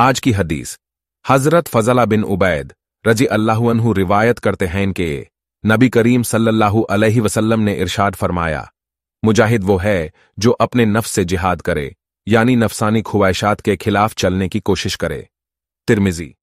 आज की हदीस हजरत फजला बिन उबैद रजी अल्लाह रिवायत करते हैं इनके नबी करीम सल्लल्लाहु अलैहि वसल्लम ने इरशाद फरमाया मुजाहिद वो है जो अपने नफ्स से जिहाद करे यानी नफसानी ख्वाहिशात के खिलाफ चलने की कोशिश करे तिरमिजी